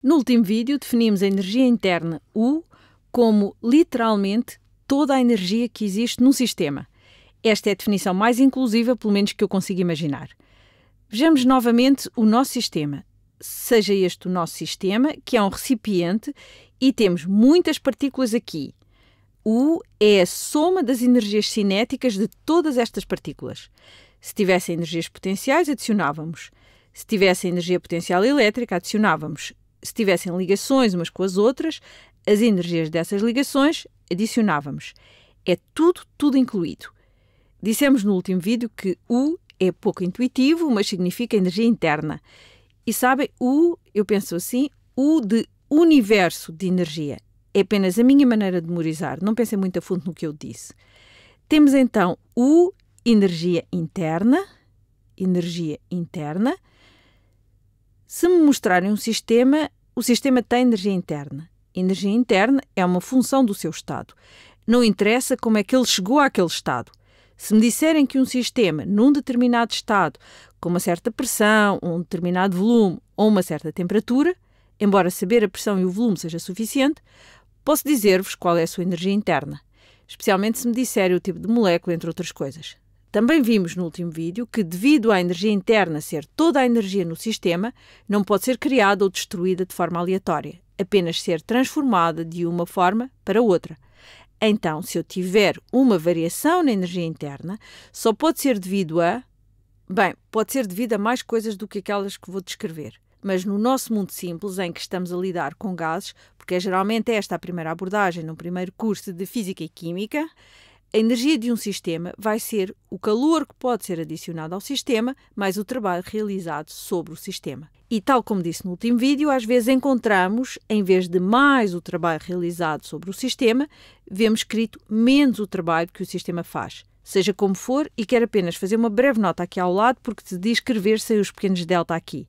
No último vídeo, definimos a energia interna U como literalmente toda a energia que existe num sistema. Esta é a definição mais inclusiva, pelo menos que eu consigo imaginar. Vejamos novamente o nosso sistema. Seja este o nosso sistema, que é um recipiente, e temos muitas partículas aqui. U é a soma das energias cinéticas de todas estas partículas. Se tivessem energias potenciais, adicionávamos. Se tivesse energia potencial elétrica, adicionávamos se tivessem ligações umas com as outras, as energias dessas ligações adicionávamos. É tudo, tudo incluído. Dissemos no último vídeo que U é pouco intuitivo, mas significa energia interna. E sabem, U, eu penso assim, U de universo de energia. É apenas a minha maneira de memorizar, não pensei muito a fundo no que eu disse. Temos então U, energia interna, energia interna, se me mostrarem um sistema, o sistema tem energia interna. Energia interna é uma função do seu estado. Não interessa como é que ele chegou àquele estado. Se me disserem que um sistema, num determinado estado, com uma certa pressão, um determinado volume ou uma certa temperatura, embora saber a pressão e o volume seja suficiente, posso dizer-vos qual é a sua energia interna, especialmente se me disserem o tipo de molécula, entre outras coisas. Também vimos no último vídeo que, devido à energia interna ser toda a energia no sistema, não pode ser criada ou destruída de forma aleatória, apenas ser transformada de uma forma para outra. Então, se eu tiver uma variação na energia interna, só pode ser devido a. Bem, pode ser devido a mais coisas do que aquelas que vou descrever. Mas no nosso mundo simples, em que estamos a lidar com gases, porque é geralmente esta a primeira abordagem no primeiro curso de Física e Química, a energia de um sistema vai ser o calor que pode ser adicionado ao sistema, mais o trabalho realizado sobre o sistema. E tal como disse no último vídeo, às vezes encontramos, em vez de mais o trabalho realizado sobre o sistema, vemos escrito menos o trabalho que o sistema faz. Seja como for, e quero apenas fazer uma breve nota aqui ao lado, porque se diz escrever sem os pequenos delta aqui.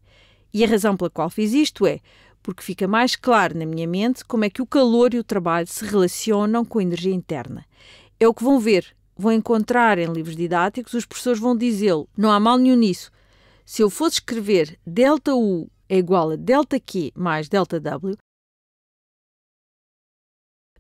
E a razão pela qual fiz isto é porque fica mais claro na minha mente como é que o calor e o trabalho se relacionam com a energia interna é o que vão ver, vão encontrar em livros didáticos, os professores vão dizê-lo. Não há mal nenhum nisso. Se eu fosse escrever delta U é igual a delta Q mais delta W,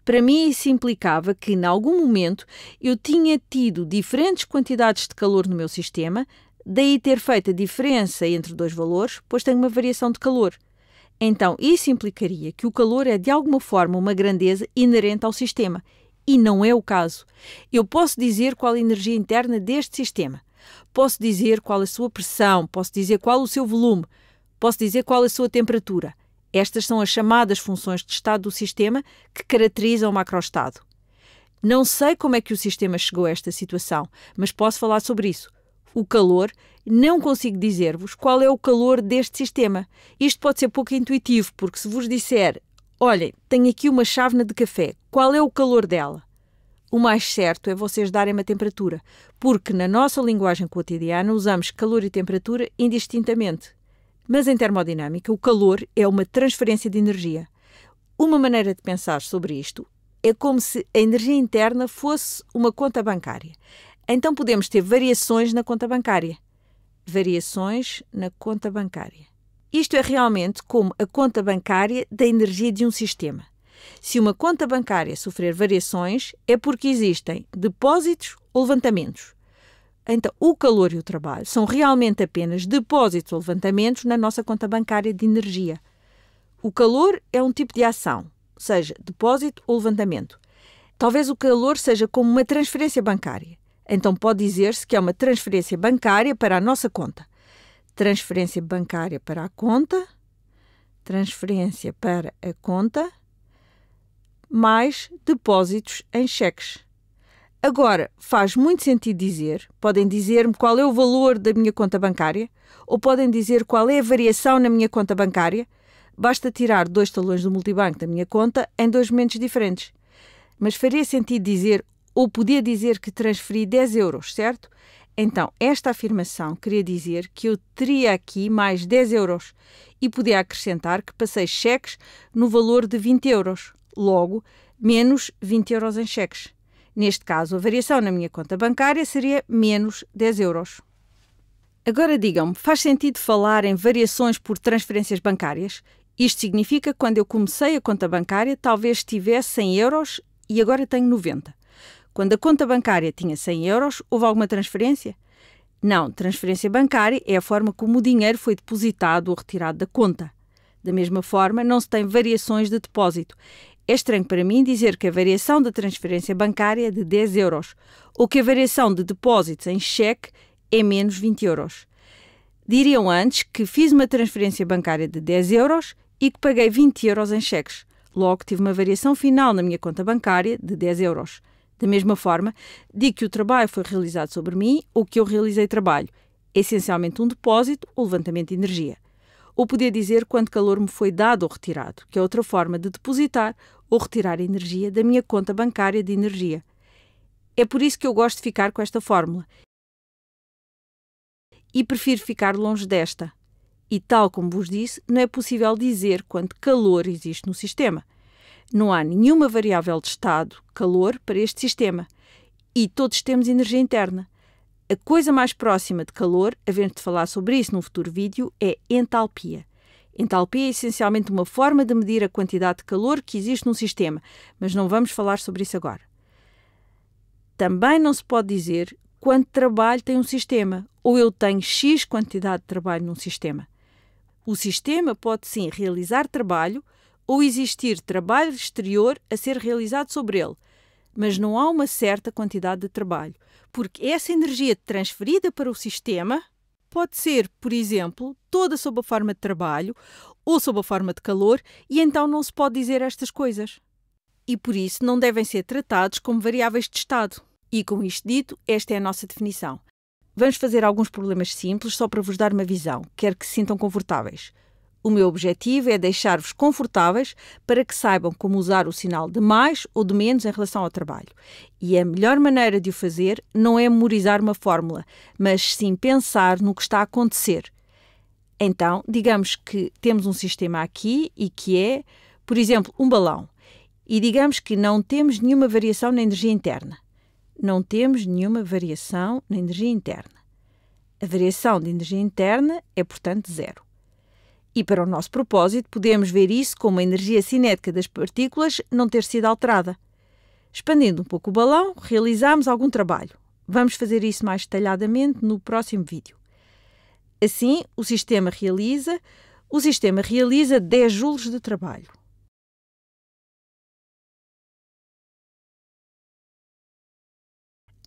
para mim isso implicava que, em algum momento, eu tinha tido diferentes quantidades de calor no meu sistema, daí ter feito a diferença entre dois valores, pois tenho uma variação de calor. Então, isso implicaria que o calor é de alguma forma uma grandeza inerente ao sistema e não é o caso. Eu posso dizer qual a energia interna deste sistema, posso dizer qual a sua pressão, posso dizer qual o seu volume, posso dizer qual a sua temperatura. Estas são as chamadas funções de estado do sistema que caracterizam o macroestado. Não sei como é que o sistema chegou a esta situação, mas posso falar sobre isso. O calor, não consigo dizer-vos qual é o calor deste sistema. Isto pode ser pouco intuitivo, porque se vos disser olhem, tenho aqui uma chávena de café, qual é o calor dela? O mais certo é vocês darem uma temperatura, porque na nossa linguagem cotidiana usamos calor e temperatura indistintamente. Mas em termodinâmica, o calor é uma transferência de energia. Uma maneira de pensar sobre isto é como se a energia interna fosse uma conta bancária. Então podemos ter variações na conta bancária. Variações na conta bancária. Isto é realmente como a conta bancária da energia de um sistema. Se uma conta bancária sofrer variações, é porque existem depósitos ou levantamentos. Então, o calor e o trabalho são realmente apenas depósitos ou levantamentos na nossa conta bancária de energia. O calor é um tipo de ação, seja depósito ou levantamento. Talvez o calor seja como uma transferência bancária. Então, pode dizer-se que é uma transferência bancária para a nossa conta transferência bancária para a conta, transferência para a conta, mais depósitos em cheques. Agora, faz muito sentido dizer, podem dizer-me qual é o valor da minha conta bancária, ou podem dizer qual é a variação na minha conta bancária. Basta tirar dois talões do multibanco da minha conta em dois momentos diferentes. Mas faria sentido dizer, ou podia dizer que transferi 10 euros, certo? Então, esta afirmação queria dizer que eu teria aqui mais 10 euros e podia acrescentar que passei cheques no valor de 20 euros, logo, menos 20 euros em cheques. Neste caso, a variação na minha conta bancária seria menos 10 euros. Agora digam-me, faz sentido falar em variações por transferências bancárias? Isto significa que quando eu comecei a conta bancária, talvez tivesse 100 euros e agora tenho 90. Quando a conta bancária tinha 100 euros, houve alguma transferência? Não, transferência bancária é a forma como o dinheiro foi depositado ou retirado da conta. Da mesma forma, não se tem variações de depósito. É estranho para mim dizer que a variação da transferência bancária é de 10 euros ou que a variação de depósitos em cheque é menos 20 euros. Diriam antes que fiz uma transferência bancária de 10 euros e que paguei 20 euros em cheques. Logo, tive uma variação final na minha conta bancária de 10 euros. Da mesma forma, digo que o trabalho foi realizado sobre mim ou que eu realizei trabalho, essencialmente um depósito ou levantamento de energia. Ou poder dizer quanto calor me foi dado ou retirado, que é outra forma de depositar ou retirar energia da minha conta bancária de energia. É por isso que eu gosto de ficar com esta fórmula. E prefiro ficar longe desta. E tal como vos disse, não é possível dizer quanto calor existe no sistema. Não há nenhuma variável de estado, calor, para este sistema. E todos temos energia interna. A coisa mais próxima de calor, havendo de falar sobre isso num futuro vídeo, é entalpia. Entalpia é essencialmente uma forma de medir a quantidade de calor que existe num sistema, mas não vamos falar sobre isso agora. Também não se pode dizer quanto trabalho tem um sistema, ou eu tenho X quantidade de trabalho num sistema. O sistema pode sim realizar trabalho ou existir trabalho exterior a ser realizado sobre ele, mas não há uma certa quantidade de trabalho, porque essa energia transferida para o sistema pode ser, por exemplo, toda sob a forma de trabalho ou sob a forma de calor, e então não se pode dizer estas coisas. E por isso não devem ser tratados como variáveis de estado. E com isto dito, esta é a nossa definição. Vamos fazer alguns problemas simples só para vos dar uma visão, quero que se sintam confortáveis. O meu objetivo é deixar-vos confortáveis para que saibam como usar o sinal de mais ou de menos em relação ao trabalho. E a melhor maneira de o fazer não é memorizar uma fórmula, mas sim pensar no que está a acontecer. Então, digamos que temos um sistema aqui e que é, por exemplo, um balão. E digamos que não temos nenhuma variação na energia interna. Não temos nenhuma variação na energia interna. A variação de energia interna é, portanto, zero. E para o nosso propósito, podemos ver isso como a energia cinética das partículas não ter sido alterada. Expandindo um pouco o balão, realizamos algum trabalho. Vamos fazer isso mais detalhadamente no próximo vídeo. Assim, o sistema realiza, o sistema realiza 10 joules de trabalho.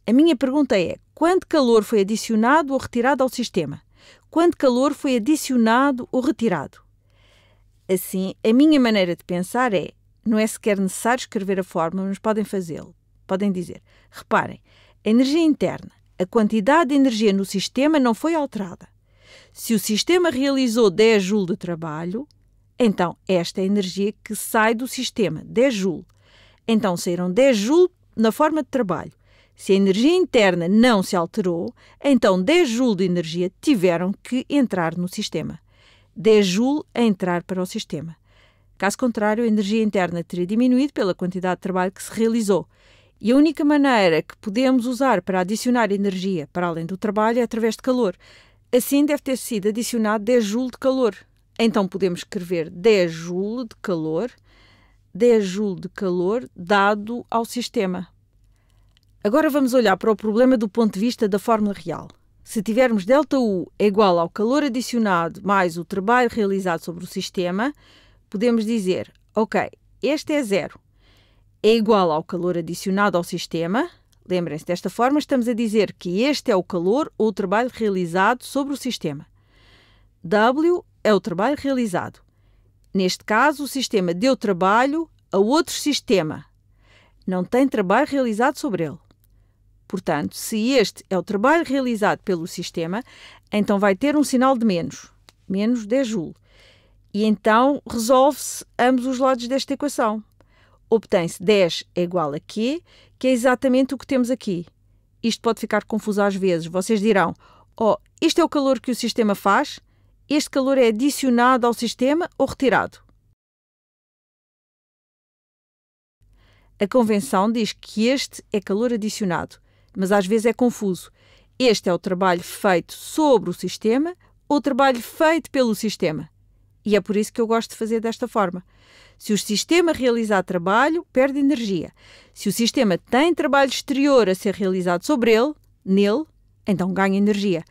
A minha pergunta é: quanto calor foi adicionado ou retirado ao sistema? quanto calor foi adicionado ou retirado. Assim, a minha maneira de pensar é: não é sequer necessário escrever a fórmula, mas podem fazê-lo. Podem dizer: reparem, a energia interna, a quantidade de energia no sistema não foi alterada. Se o sistema realizou 10 Joule de trabalho, então esta é a energia que sai do sistema, 10 Joule. Então saíram 10 Joule na forma de trabalho. Se a energia interna não se alterou, então 10 joules de energia tiveram que entrar no sistema. 10 joules a entrar para o sistema. Caso contrário, a energia interna teria diminuído pela quantidade de trabalho que se realizou. E a única maneira que podemos usar para adicionar energia para além do trabalho é através de calor. Assim deve ter sido adicionado 10 joule de calor. Então podemos escrever 10 joule de calor, 10 joule de calor dado ao sistema. Agora vamos olhar para o problema do ponto de vista da fórmula real. Se tivermos delta U é igual ao calor adicionado mais o trabalho realizado sobre o sistema, podemos dizer, ok, este é zero. É igual ao calor adicionado ao sistema. Lembrem-se, desta forma estamos a dizer que este é o calor ou o trabalho realizado sobre o sistema. W é o trabalho realizado. Neste caso, o sistema deu trabalho a outro sistema. Não tem trabalho realizado sobre ele. Portanto, se este é o trabalho realizado pelo sistema, então vai ter um sinal de menos, menos 10 joule. E então resolve-se ambos os lados desta equação. Obtém-se 10 é igual a Q, que é exatamente o que temos aqui. Isto pode ficar confuso às vezes. Vocês dirão, oh, este é o calor que o sistema faz? Este calor é adicionado ao sistema ou retirado? A convenção diz que este é calor adicionado mas às vezes é confuso. Este é o trabalho feito sobre o sistema ou o trabalho feito pelo sistema. E é por isso que eu gosto de fazer desta forma. Se o sistema realizar trabalho, perde energia. Se o sistema tem trabalho exterior a ser realizado sobre ele, nele, então ganha energia.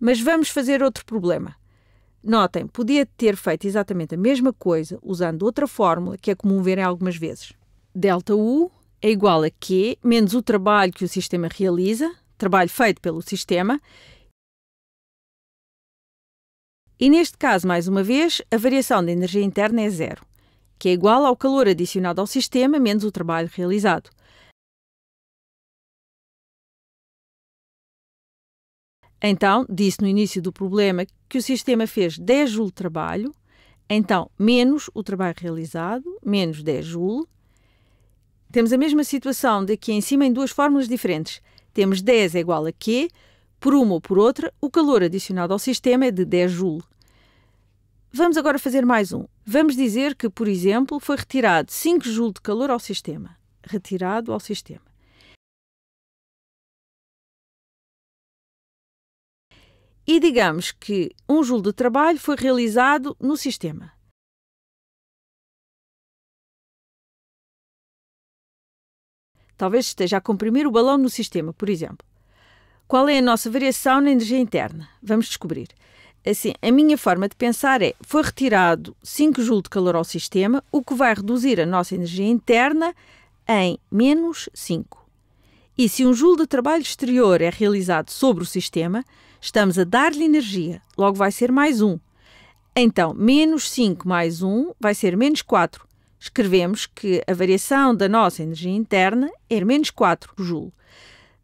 Mas vamos fazer outro problema. Notem, podia ter feito exatamente a mesma coisa usando outra fórmula que é comum verem algumas vezes. Delta U é igual a Q menos o trabalho que o sistema realiza, trabalho feito pelo sistema. E neste caso, mais uma vez, a variação da energia interna é zero, que é igual ao calor adicionado ao sistema menos o trabalho realizado. Então, disse no início do problema que o sistema fez 10 joule de trabalho, então menos o trabalho realizado, menos 10 joule, temos a mesma situação daqui em cima em duas fórmulas diferentes. Temos 10 é igual a Q, por uma ou por outra, o calor adicionado ao sistema é de 10 Joule. Vamos agora fazer mais um. Vamos dizer que, por exemplo, foi retirado 5 Joule de calor ao sistema. Retirado ao sistema. E digamos que 1 um Joule de trabalho foi realizado no sistema. Talvez esteja a comprimir o balão no sistema, por exemplo. Qual é a nossa variação na energia interna? Vamos descobrir. Assim, a minha forma de pensar é: foi retirado 5 joules de calor ao sistema, o que vai reduzir a nossa energia interna em menos 5. E se um joule de trabalho exterior é realizado sobre o sistema, estamos a dar-lhe energia, logo vai ser mais 1. Então, menos 5 mais 1 vai ser menos 4 escrevemos que a variação da nossa energia interna é menos 4 joule.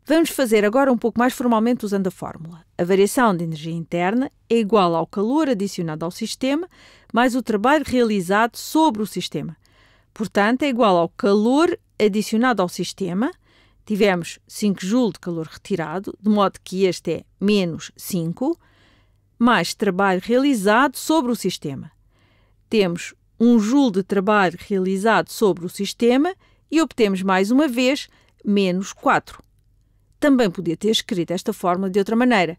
Vamos fazer agora um pouco mais formalmente usando a fórmula. A variação de energia interna é igual ao calor adicionado ao sistema mais o trabalho realizado sobre o sistema. Portanto, é igual ao calor adicionado ao sistema. Tivemos 5 joule de calor retirado, de modo que este é menos 5, mais trabalho realizado sobre o sistema. Temos um joule de trabalho realizado sobre o sistema e obtemos mais uma vez menos 4. Também podia ter escrito esta fórmula de outra maneira.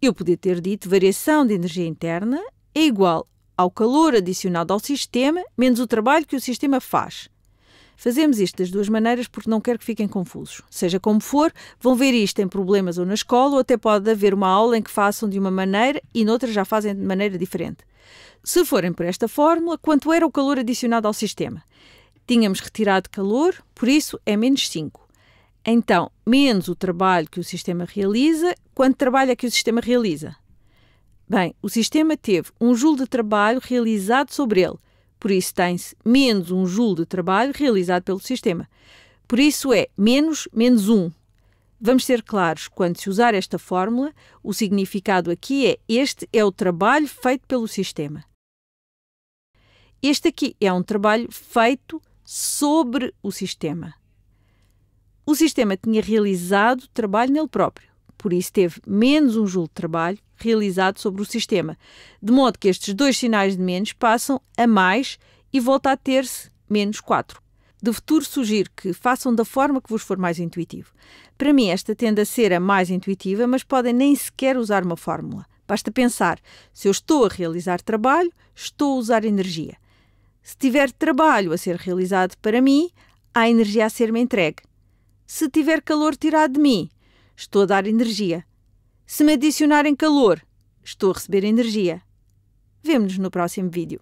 Eu podia ter dito variação de energia interna é igual ao calor adicionado ao sistema menos o trabalho que o sistema faz. Fazemos isto das duas maneiras porque não quero que fiquem confusos. Seja como for, vão ver isto em problemas ou na escola, ou até pode haver uma aula em que façam de uma maneira e noutra já fazem de maneira diferente. Se forem por esta fórmula, quanto era o calor adicionado ao sistema? Tínhamos retirado calor, por isso é menos 5. Então, menos o trabalho que o sistema realiza, quanto trabalho é que o sistema realiza? Bem, o sistema teve um joule de trabalho realizado sobre ele, por isso tem-se menos um joule de trabalho realizado pelo sistema. Por isso é menos menos 1. Vamos ser claros, quando se usar esta fórmula, o significado aqui é este é o trabalho feito pelo sistema. Este aqui é um trabalho feito sobre o sistema. O sistema tinha realizado trabalho nele próprio, por isso teve menos um joule de trabalho realizado sobre o sistema, de modo que estes dois sinais de menos passam a mais e volta a ter-se menos 4. De futuro sugiro que façam da forma que vos for mais intuitivo. Para mim, esta tende a ser a mais intuitiva, mas podem nem sequer usar uma fórmula. Basta pensar: se eu estou a realizar trabalho, estou a usar energia. Se tiver trabalho a ser realizado para mim, há energia a ser-me entregue. Se tiver calor tirado de mim, estou a dar energia. Se me adicionarem calor, estou a receber energia. Vemo-nos no próximo vídeo.